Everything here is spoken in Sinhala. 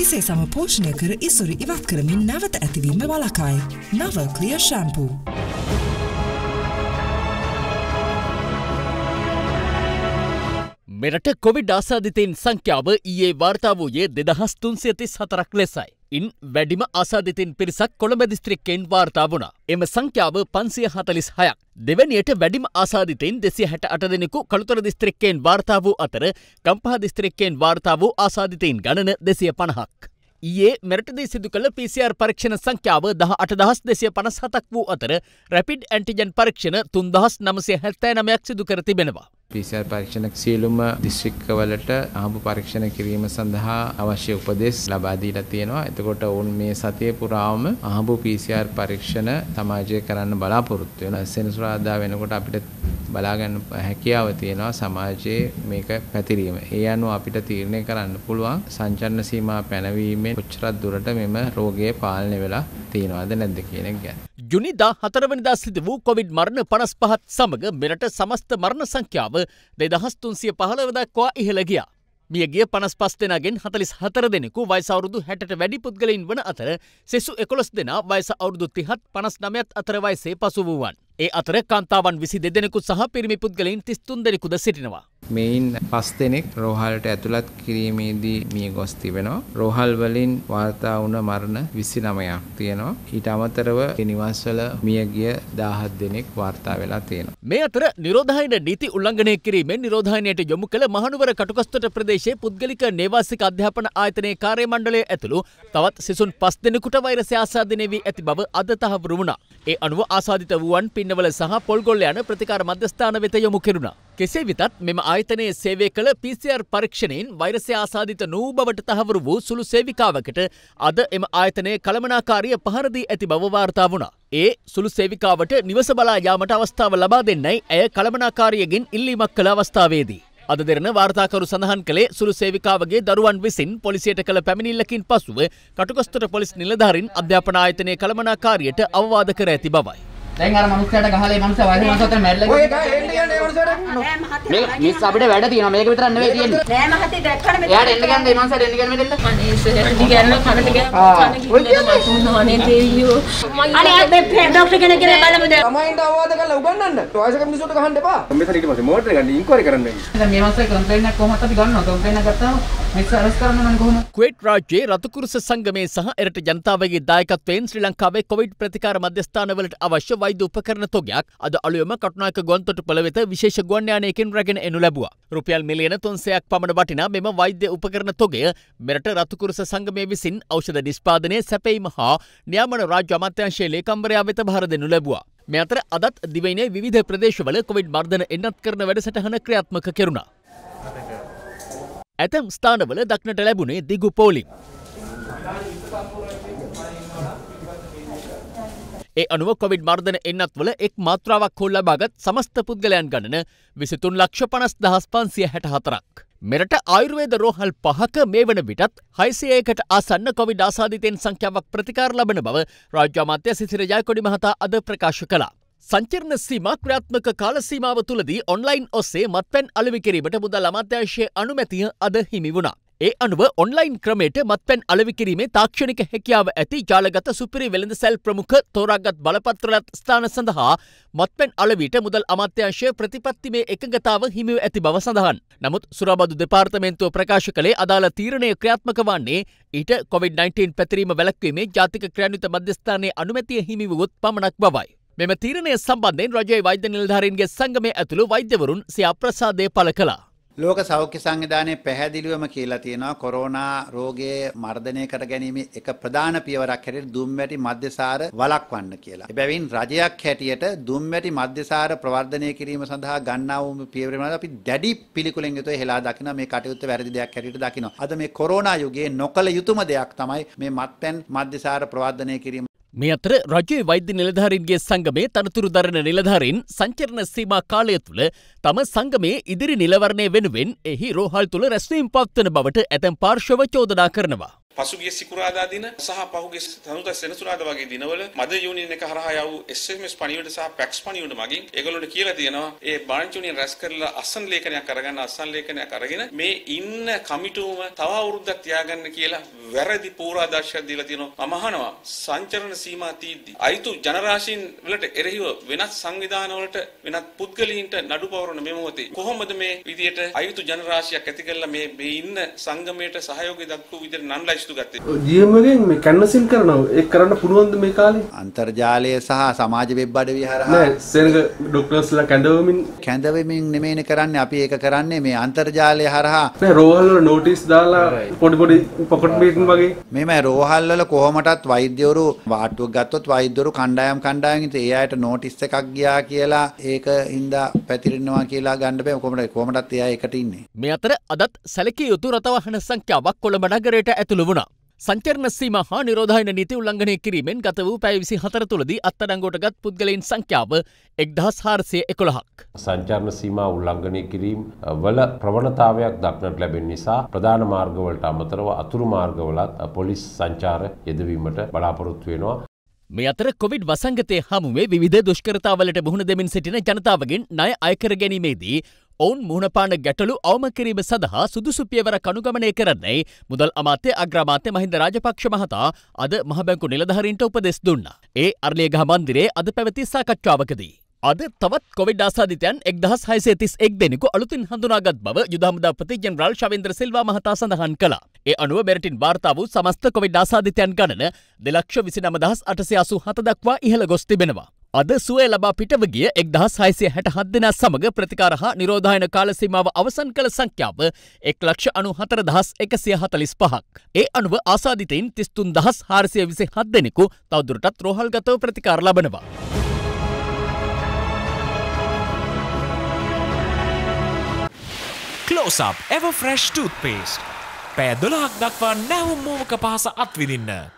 ඉසේ සම පෝෂණය කර ඉසුරු ඉවත් කරමින් නැවත ඇතිවීම වලකායි. නව ක්‍රිය ශැම්පූ. මෙරට කොවිඩ් ආසාධිතයෙන් සංඛ්‍යාව ඊයේ වාර්තා වූයේ දෙදහස් තුන්සිය තිස් හතරක් ලෙසයි. ඉන් වැඩිම ආසාධිතයෙන් පිරිසක් කොළඹ දිස්ත්‍රික්කයෙන් වාර්තා වුණා. එම සංඛ්‍යාව පන්සිය හතලිස් හයක්. දෙවැනියට වැඩිම ආසාධිතයෙන් දෙසිය හැට අට දෙනෙකු කළුතර දිස්ත්‍රික්කයෙන් වාර්තා වූ අතර කම්පහ දිස්ත්‍රික්කයෙන් වාර්තා වූ ආසාධිතයෙන් ගණන දෙසිය පණහක්. ඒ මෙරටදී සිදු කළ PCR පරීක්ෂණ සංඛ්‍යාව දහ අටදහස් දෙසය පනස් හතක් වූ අතර රැපිඩ් ඇන්ටිජන් පරීක්ෂණ තුන්දහස් නමසය හැත්තෑ නමයක් සිදු කර තිබෙනවා. පිසර් පරීක්ෂණ සියලුම දිස්ත්‍රික්කවලට ආහඹ පරීක්ෂණ කිරීම සඳහා අවශ්‍ය උපදෙස් ලබා දීලා තියෙනවා. එතකොට ඔවුන් මේ සතිය පුරාම ආහඹ PCR පරීක්ෂණ සමාජය කරන්න බලාපොරොත්තු වෙනවා. සෙනසුරාදා වෙනකොට අපිට බලාගන්න හැකියාව තියෙනවා සමාජයේ මේක පැතිරීම. ඒ අනුව අපිට තීරණය කරන්න පුළුවන් සංචරණ සීමා පැනවීමෙන් කොච්චරක් දුරට මෙම රෝගය පාලනය වෙලා තියෙනවද නැද්ද කියන එක ගැන. ජුනිදා හතරවනිදා සිදු වූ කොවිඩ් මරණ පනස් පහත් සමඟ මෙරට සමස්ත මරණ සංඛ්‍යාව දෙදහස්තුන්සිය පහළවදක්වා ඉහළගියා. මියගේ පනස් පස් දෙෙනගෙන් හතලිස් හතර දෙනෙකු වයිසවරුදු හැට වැඩි පුද්ගලයින් වන අතර සෙසු එකොස් දෙනා වයිස අවුරුදු තිහත් පනස් නමයත් අතරවයිසේ පසු වූවන්. ඒ අතර කාන්තාවන් විසි දෙදෙනෙකු සහ පිරිමි පුද්ගලයින් තිස්තුන් දෙනෙකුද සිටිනවා. මෙයින් පස් දෙනෙක් රෝහල්ට ඇතුළත් කිරීමේදී මිය ගොස් තිබෙනවා. රෝහල් වලින් වාර්තා වුණ මරණ විසි නමයක් තියෙනවා. ඊට අමතරව නිවස්වල මියගිය දාහත් දෙනෙක් වාර්තා වෙලා තියෙනවා. මේ අතර නිරෝධායන නීති උල්ලංඝනය කිරීමෙන් නිරෝධායනයට යොමු කළ මහනුවර කටුකස්තොට ප්‍රදේශයේ පුද්ගලික නේවාසික අධ්‍යාපන ආයතනයේ කාර්ය මණ්ඩලය ඇතුළු තවත් සිසුන් පස් දෙනෙකුට වෛරසය ආසාදිත වී ඇති බව අද තහවුරු වුණා. ඒ අනුව ආසාදිත වූවන් පින් ආයතනවල සහ පොල්ගොල්ල යන ප්‍රතිකාර මධ්‍යස්ථාන වෙත යොමු කෙරුණා. කෙසේ වෙතත් මෙම ආයතනයේ සේවය කළ PCR පරීක්ෂණයෙන් වෛරසය ආසාදිත නූ බවට තහවුරු වූ සුළු සේවිකාවකට අද එම ආයතනයේ කළමනාකාරී පහර දී ඇති බව වාර්තා වුණා. ඒ සුළු සේවිකාවට නිවස බලා යාමට අවස්ථාව ලබා දෙන්නයි ඇය කළමනාකාරියගෙන් ඉල්ලීමක් කළ අවස්ථාවේදී. අද දෙරන වාර්තාකරු සඳහන් කළේ සුළු සේවිකාවගේ දරුවන් විසින් පොලිසියට කළ පැමිණිල්ලකින් පසුව කටුකොස්තර පොලිස් නිලධාරින් අධ්‍යාපන ආයතනයේ කළමනාකාරියට අවවාද කර ඇති බවයි. දැන් අර මනුස්සයාට ගහලා ඒ මනුස්සයා වයස මනුස්සයාට මැරිලා ගියා. ඔය එක එන්න යන ඒ මනුස්සයාට. මේ මිස් අපිට වැඩ තියෙනවා. මේක විතරක් නෙවෙයි තියෙන්නේ. නෑ මහත්තයා දැක්කම මෙතන. එයාට එන්න ගන්න ඒ මනුස්සයාට එන්න ගන්න මෙතන. අනේ සෙහෙටි ගන්න කනට ගියා. කන කිව්වා මට උනවනේ දෙයියෝ. අනේ මේ ඩොක්ටර් කෙනෙක් ගෙන බලමු දැන්. තමයින්ට අවවාද කරලා උගන්වන්න. ටොයිස් එක මිනිසුන්ට ගහන්න එපා. මෙතන ඊට පස්සේ මොකටද ගන්නේ? ඉන්කුවරි කරන්න වෙන්නේ. දැන් මේ මනුස්සයා කම්ප්ලේන්ට් එකක් කොහොමද අපි ගන්නව? කම්ප්ලේන්ට් එකක් ගත්තාම ක්වේට් රාජ්‍යයේ රතුකුරුස සංගමය සහ එරට ජනතාවගේ දායකත්වයෙන් ශ්‍රී ලංකාවේ කොවිඩ් ප්‍රතිකාර මධ්‍යස්ථානවලට අවශ්‍ය වෛද්‍ය උපකරණ තොගයක් අද අලුයම කටුනායක ගොන්තොටුපළ වෙත විශේෂ ගුවන් යානයකින් රැගෙන එනු ලැබුවා. රුපියල් මිලියන 300ක් පමණ වටිනා මෙම වෛද්‍ය උපකරණ තොගය මෙරට රතුකුරුස සංගමය විසින් ඖෂධ නිෂ්පාදනය සැපයීම හා නියාමන රාජ්‍ය අමාත්‍යාංශයේ ලේකම්වරයා වෙත භාර දෙනු ලැබුවා. මේ අතර අදත් දිවයිනේ විවිධ ප්‍රදේශවල කොවිඩ් මර්ධන එන්නත් කරන වැඩසටහන ක්‍රියාත්මක කෙරුණා. ඇතැම් ස්ථානවල දක්නට ලැබුණේ දිගු පෝලිම්. ඒ අනුව කොවිඩ් මර්ධන එන්නත්වල එක් මාත්‍රාවක් හොල් ලබාගත් සමස්ත පුද්ගලයන් ගණන විසිතුන් ලක්ෂ පනස් දහස් පන්සිය හැට හතරක්. මෙරට ආයුර්වේද රෝහල් පහක මේ වන විටත් හයිසයකට ආසන්න කොවිඩ් ආසාධිතයෙන් සංඛ්‍යාවක් ප්‍රතිකාර ලබන බව රාජ්‍යමාත්‍ය සිසිරජයකොඩි මහතා අද ප්‍රකාශ කලා. සංචරණ සීම ක්‍රාත්මක කාලසීමාව තුළදී ඔන්ලයින් ඔස්සේ මත්පැන් අලවි කිරීමට මුදල් අමාත්‍යංශයේ අනුමැතිය අද හිමි වුණා. ඒ අනුව ඔන්ලයින් ක්‍රමයට මත්පැන් අලවි කිරීමේ තාක්ෂණික හැකියාව ඇති ජාලගත සුපිරි වෙළඳසැල් ප්‍රමුඛ තෝරාගත් බලපත්‍රලත් ස්ථාන සඳහා මත්පැන් අලවිට මුදල් අමාත්‍යංශය ප්‍රතිපත්තිමේ එකඟතාව හිමිව ඇති බව සඳහන්. නමුත් සුරබදු දෙපාර්තමේන්තුව ප්‍රකාශ කළේ අදාළ තීරණය ක්‍රියාත්මක වන්නේ ඊට කොවිD-19 පැතිරීම වැළැක්වීමේ ජාතික ක්‍රියාන්විත මධ්‍යස්ථානයේ අනුමැතිය හිමි වුවොත් පමණක් බවයි. මෙම තීරණය සම්බන්ධයෙන් රජයේ වෛද්‍ය නිලධාරීන්ගේ සංගමය ඇතුළු වෛද්‍යවරුන් සිය අප්‍රසාදය පළ කළා. ලෝක සෞඛ්‍ය සංවිධානය පැහැදිලිවම කියලා තියෙනවා කොරෝනා රෝගයේ මර්ධනය කර ගැනීම එක ප්‍රධාන පියවරක් හැටියට දුම්වැටි මධ්‍යසාර වළක්වන්න කියලා. එබැවින් රජයක් හැටියට දුම්වැටි මධ්‍යසාර ප්‍රවර්ධනය කිරීම සඳහා ගන්නා වූ පියවර වෙනවා අපි දැඩි පිළිකුලෙන් යුතුව හෙලා දකිනවා මේ කටයුත්ත වැරදි දෙයක් හැටියට දකිනවා. අද මේ කොරෝනා යුගයේ නොකල යුතුම දෙයක් තමයි මේ මත්පැන් මධ්‍යසාර ප්‍රවර්ධනය කිරීම මේ අතර රජයේ වෛද්‍ය නිලධාරීන්ගේ සංගමේ තනතුරු දරන නිලධාරීන් සංචරණ සීමා කාලය තුළ තම සංගමේ ඉදිරි නිලවරණය වෙනුවෙන් එහි රෝහල් තුළ රැස්වීම් පවත්වන බවට ඇතැම් පාර්ශව චෝදනා කරනවා. පසුගිය සිකුරාදා දින සහ පහුගිය සඳුදා සෙනසුරාදා වගේ දිනවල මද යුනියන් එක හරහා යවූ SMS පණිවිඩ සහ fax පණිවිඩ මගින් ඒගොල්ලොන්ට කියලා තියෙනවා ඒ බ්‍රාන්ච් යුනියන් රැස් කරලා අසන් ලේඛනයක් අරගන්න අසන් ලේඛනයක් අරගෙන මේ ඉන්න කමිටුවම තව අවුරුද්දක් තියාගන්න කියලා වැරදි පූර්වාදර්ශයක් දීලා තියෙනවා මම අහනවා සංචරණ සීමා තීද්දි අයිතු ජනරාශීන් වලට එරෙහිව වෙනත් සංවිධාන වලට වෙනත් පුද්ගලීන්ට නඩු පවරන මේ මොහොතේ කොහොමද මේ විදියට අයිතු ජනරාශියක් ඇති කරලා මේ මේ ඉන්න සංගමයට සහයෝගය දක්වපු විදියට නන්ලයි පිටස්තු ගත්තේ දියමගෙන් මේ කැන්වසින් කරනවා ඒක කරන්න පුළුවන්ද මේ කාලේ අන්තර්ජාලය සහ සමාජ වෙබ් අඩවිය හරහා නෑ සෙනඟ ඩොක්ටර්ස්ලා කැඳවමින් කැඳවමින් නෙමෙයිනේ කරන්නේ අපි ඒක කරන්නේ මේ අන්තර්ජාලය හරහා නෑ රෝහල් වල නෝටිස් දාලා පොඩි පොඩි පොකට් මීටින් වගේ මේමයි රෝහල් වල කොහොමටත් වෛද්‍යවරු වාට්ටුවක් ගත්තොත් වෛද්‍යවරු කණ්ඩායම් කණ්ඩායම් ඉතින් ඒ අයට නෝටිස් එකක් ගියා කියලා ඒක හින්දා පැතිරෙනවා කියලා ගන්න බෑ කොහොමද කොහොමටත් එයා එකට ඉන්නේ මේ අතර අදත් සැලකිය යුතු රථවාහන සංඛ්‍යාවක් කොළඹ නගරයට ඇතුළු සංචරණ සීම හා නිරෝධායන නීති උල්ලංඝනය කිරීමෙන් ගත වූ පැය විසි හතර තුළදී අත්අඩංගුවටගත් පුද්ගලයින් සංඛ්‍යාව එක්දහස් හාරසය එකොළහක්. සංචාරණ සීමා උල්ලංඝනය කිරීම වල ප්‍රවණතාවයක් දක්නට ලැබෙන නිසා ප්‍රධාන මාර්ගවලට අමතරව අතුරු මාර්ගවලත් පොලිස් සංචාර යෙදවීමට බලාපොරොත්තු වෙනවා. මේ අතර කොවිඩ් වසංගතය හමුවේ විධ දුෂ්කරතාවලට මුහුණ දෙමින් සිටින ජනතාවගෙන් ණය අයකර ගැනීමේදී ඔවුන් මුහුණපාන ගැටලු අවම කිරීම සඳහා සුදුසු පියවර කණුගමනය කරන්නේ මුදල් අමාත්‍ය අග්‍රාමාත්‍ය මහින්ද රාජපක්ෂ මහතා අද මහබැංකු නිලධාරීන්ට උපදෙස් දුන්නා. ඒ අරලියගහ මන්දිරේ අද පැවති සාකච්ඡාවකදී. අද තවත් කොවිඩ් ආසාධිතයන් එක්දහස් හයසේ තිස් එක් දෙනෙකු අලුතින් හඳුනාගත් බව යුදහමුදාපති ජෙනරල් ශවේන්ද්‍ර සිල්වා මහතා සඳහන් කළා. ඒ අනුව මෙරටින් වාර්තා වූ සමස්ත කොවිඩ් ආසාධිතයන් ගණන දෙලක්ෂ විසි නමදහස් අටසේ අසු හත දක්වා ඉහළ ගොස් තිබෙනවා. අද සුවය ලබා පිටව ගිය එක්දහස් හයිසිය හැට හත් දෙනා සමඟ ප්‍රතිකාර හා නිරෝධායන කාලසීමාව අවසන් කළ සංඛ්‍යාව එක් ලක්ෂ අනු හතර දහස් එකසිය හතලිස් පහක්. ඒ අනුව ආසාධිතයින් තිස්තුන් දහස් හාරසිය විසි හත් දෙනෙකු තවදුරටත් රෝහල්ගතව ප්‍රතිකාර ලබනවා. ලෝසප් එව ෆ්‍රෙෂ් ටූත් පේස්ට පෑදොළහක් දක්වා නැවුම් මෝමක පහස අත්විදින්න.